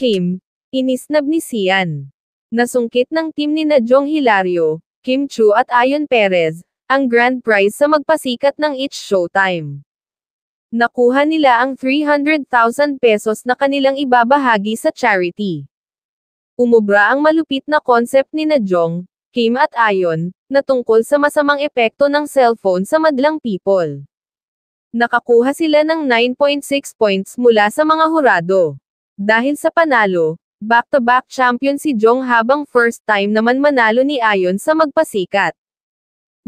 Kim, inisnab ni Sian. Nasungkit ng team ni Najong Hilario, Kim Chu at Ayon Perez, ang grand prize sa magpasikat ng each showtime. Nakuha nila ang 300,000 pesos na kanilang ibabahagi sa charity. Umubra ang malupit na concept ni Najong, Kim at Ayon, na tungkol sa masamang epekto ng cellphone sa madlang people. Nakakuha sila ng 9.6 points mula sa mga hurado. Dahil sa panalo, back-to-back -back champion si Jong habang first time naman manalo ni Ayon sa magpasikat.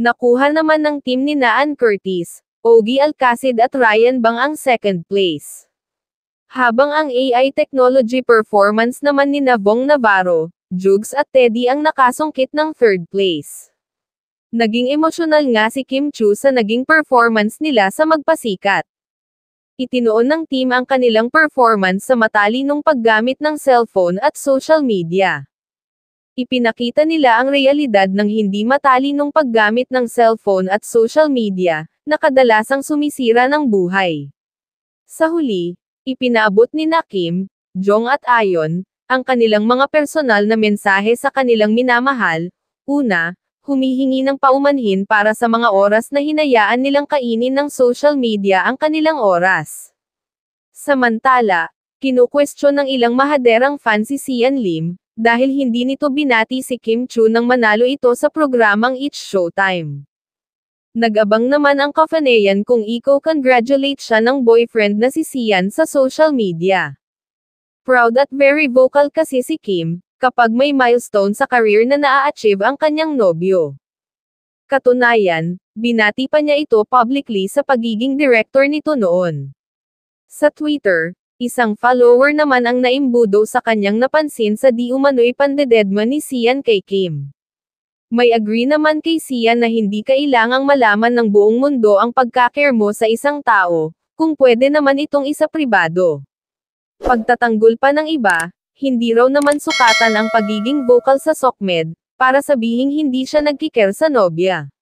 Nakuha naman ng team ni Naan Curtis, Ogie Alcacid at Ryan Bang ang second place. Habang ang AI technology performance naman ni Navong Navarro, Jugs at Teddy ang nakasungkit ng third place. Naging emosyonal nga si Kim Chu sa naging performance nila sa magpasikat. Itinoon ng team ang kanilang performance sa matalinong paggamit ng cellphone at social media. Ipinakita nila ang realidad ng hindi matalinong paggamit ng cellphone at social media, na kadalasang sumisira ng buhay. Sa huli, ipinaabot ni Nakim, Jong at Ayon, ang kanilang mga personal na mensahe sa kanilang minamahal, una, humihingi ng paumanhin para sa mga oras na hinayaan nilang kainin ng social media ang kanilang oras. Samantala, kinukwestiyon ng ilang mahaderang fan si Sian Lim, dahil hindi nito binati si Kim Chu nang manalo ito sa programang It's Showtime. Nagabang naman ang Kafaneyan kung iko-congratulate siya ng boyfriend na si Sian sa social media. Proud at very vocal kasi si Kim, kapag may milestone sa career na naa-achieve ang kanyang nobyo. Katunayan, binati pa niya ito publicly sa pagiging director nito noon. Sa Twitter, isang follower naman ang naimbudo sa kanyang napansin sa di umano'y pandededma ni Sian kay Kim. May agree naman kay Sian na hindi kailangang malaman ng buong mundo ang pagkakare mo sa isang tao, kung pwede naman itong isa pribado. Pagtatanggol pa ng iba, hindi raw naman sukatan ang pagiging vocal sa SOCMED, para sabihing hindi siya nagkiker sa nobya.